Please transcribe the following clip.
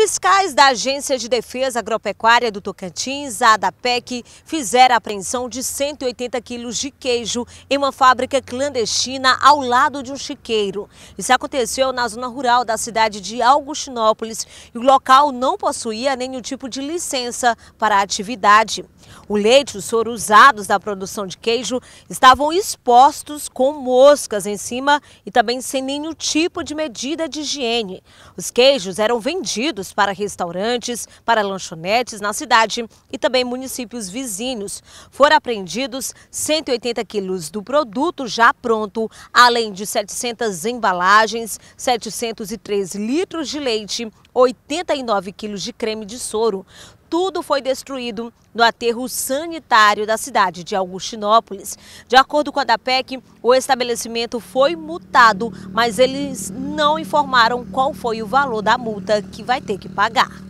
Fiscais da Agência de Defesa Agropecuária do Tocantins, a ADAPEC, fizeram a apreensão de 180 quilos de queijo em uma fábrica clandestina ao lado de um chiqueiro. Isso aconteceu na zona rural da cidade de Augustinópolis e o local não possuía nenhum tipo de licença para a atividade. O leite e os soro usados da produção de queijo estavam expostos com moscas em cima e também sem nenhum tipo de medida de higiene. Os queijos eram vendidos para restaurantes, para lanchonetes na cidade e também municípios vizinhos. Foram apreendidos 180 quilos do produto já pronto, além de 700 embalagens, 703 litros de leite, 89 quilos de creme de soro tudo foi destruído no aterro sanitário da cidade de Augustinópolis. De acordo com a DAPEC, o estabelecimento foi multado, mas eles não informaram qual foi o valor da multa que vai ter que pagar.